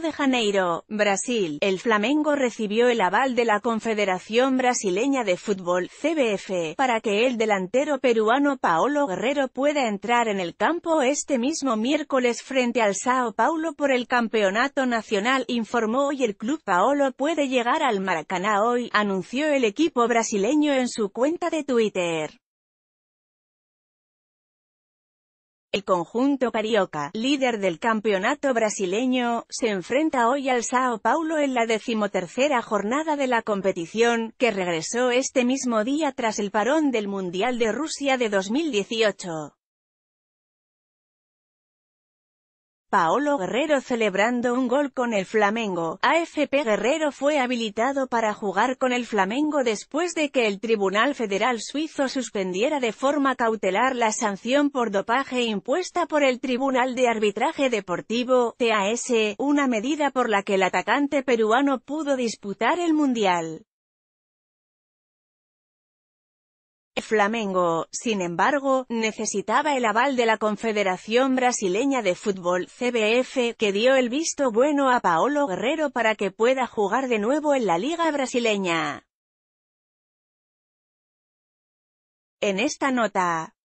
de Janeiro, Brasil, el Flamengo recibió el aval de la Confederación Brasileña de Fútbol, CBF, para que el delantero peruano Paolo Guerrero pueda entrar en el campo este mismo miércoles frente al Sao Paulo por el Campeonato Nacional, informó hoy el club Paolo puede llegar al Maracaná hoy, anunció el equipo brasileño en su cuenta de Twitter. El conjunto carioca, líder del campeonato brasileño, se enfrenta hoy al Sao Paulo en la decimotercera jornada de la competición, que regresó este mismo día tras el parón del Mundial de Rusia de 2018. Paolo Guerrero celebrando un gol con el Flamengo. AFP Guerrero fue habilitado para jugar con el Flamengo después de que el Tribunal Federal Suizo suspendiera de forma cautelar la sanción por dopaje impuesta por el Tribunal de Arbitraje Deportivo, TAS, una medida por la que el atacante peruano pudo disputar el Mundial. Flamengo, sin embargo, necesitaba el aval de la Confederación Brasileña de Fútbol CBF, que dio el visto bueno a Paolo Guerrero para que pueda jugar de nuevo en la Liga Brasileña. En esta nota,